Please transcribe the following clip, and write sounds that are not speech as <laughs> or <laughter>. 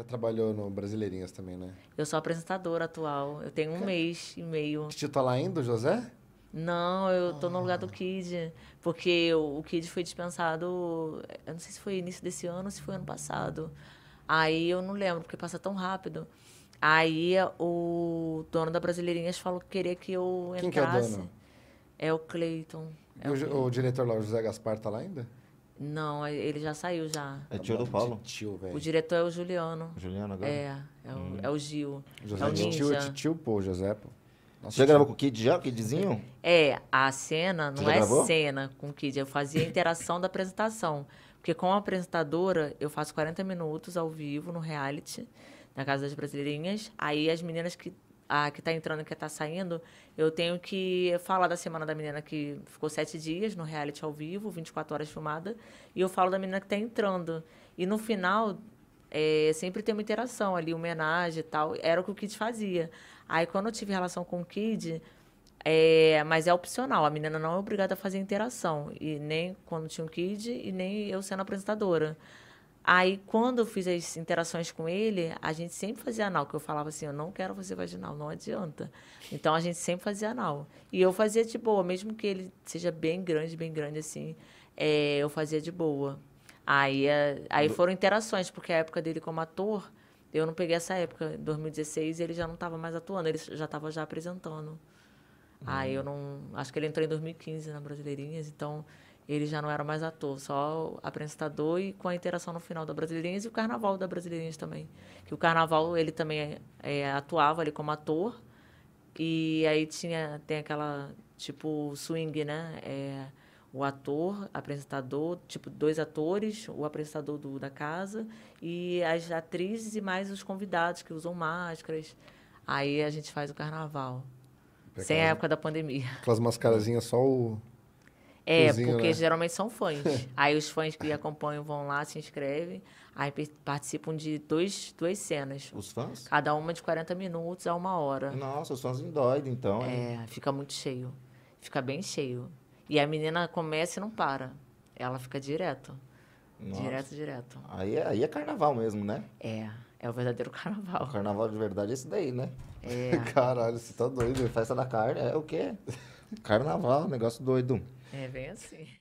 Já trabalhou no Brasileirinhas também, né? Eu sou apresentadora atual. Eu tenho um mês e meio. Que titular tá ainda, José? Não, eu tô no lugar do ah. Kid. Porque o Kid foi dispensado. Eu não sei se foi início desse ano ou se foi ano passado. Aí eu não lembro, porque passa tão rápido. Aí o dono da Brasileirinhas falou que queria que eu entrasse. Quem que é o dono? É o Cleiton. É o, o, o, diretor lá, o José Gaspar, tá lá ainda? Não, ele já saiu já. É tio do Paulo? Tio, velho. O diretor é o Juliano. Juliano agora? É, é o, hum. é o Gil. José é o Ninja. Tio, tio, pô, José, pô. Nossa, já gravou com o Kid já, o Kidzinho? É, a cena não é gravou? cena com o Kid. Eu fazia a interação da apresentação. Porque com a apresentadora, eu faço 40 minutos ao vivo no reality, na Casa das Brasileirinhas. Aí as meninas que a que está entrando e que está saindo, eu tenho que falar da semana da menina que ficou sete dias no reality ao vivo, 24 horas filmada, e eu falo da menina que está entrando. E no final, é, sempre tem uma interação ali, homenagem e tal. Era o que o Kid fazia. Aí quando eu tive relação com o Kid, é, mas é opcional, a menina não é obrigada a fazer interação. E nem quando tinha um Kid, e nem eu sendo apresentadora. Aí, quando eu fiz as interações com ele, a gente sempre fazia anal, que eu falava assim, eu não quero você vaginal, não adianta. Então, a gente sempre fazia anal. E eu fazia de boa, mesmo que ele seja bem grande, bem grande assim, é, eu fazia de boa. Aí, eh, aí foram interações, porque a época dele como ator, eu não peguei essa época. Em 2016, ele já não estava mais atuando, ele já estava já apresentando. Aí hum. eu não. Acho que ele entrou em 2015 na Brasileirinhas, então ele já não era mais ator, só apresentador e com a interação no final da Brasileirinhas e o Carnaval da Brasileirinhas também. Que o Carnaval ele também é, é, atuava ali como ator e aí tinha tem aquela tipo swing, né? É, o ator, apresentador, tipo dois atores, o apresentador do, da casa e as atrizes e mais os convidados que usam máscaras. Aí a gente faz o Carnaval. Sem a época da pandemia. Aquelas mascarazinhas só o é, Cozinha, porque né? geralmente são fãs. <laughs> aí os fãs que acompanham vão lá, se inscrevem. Aí participam de dois, duas cenas. Os fãs? Cada uma de 40 minutos a uma hora. Nossa, os fãs endoidam, então. É, hein? fica muito cheio. Fica bem cheio. E a menina começa e não para. Ela fica direto. Nossa. Direto, direto. Aí é, aí é carnaval mesmo, né? É. É o verdadeiro <laughs> carnaval. O carnaval de verdade é esse daí, né? É. <laughs> Caralho, você tá doido. Festa da carne é o quê? Carnaval, negócio doido. É bem assim.